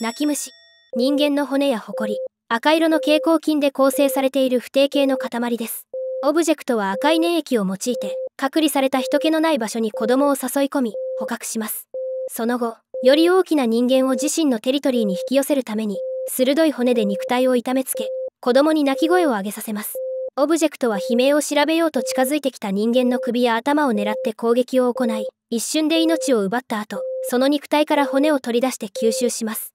泣き虫人間の骨やほこり赤色の蛍光菌で構成されている不定形の塊ですオブジェクトは赤い粘液を用いて隔離された人気のない場所に子供を誘い込み捕獲しますその後より大きな人間を自身のテリトリーに引き寄せるために鋭い骨で肉体を痛めつけ子供に泣き声を上げさせますオブジェクトは悲鳴を調べようと近づいてきた人間の首や頭を狙って攻撃を行い一瞬で命を奪った後その肉体から骨を取り出して吸収します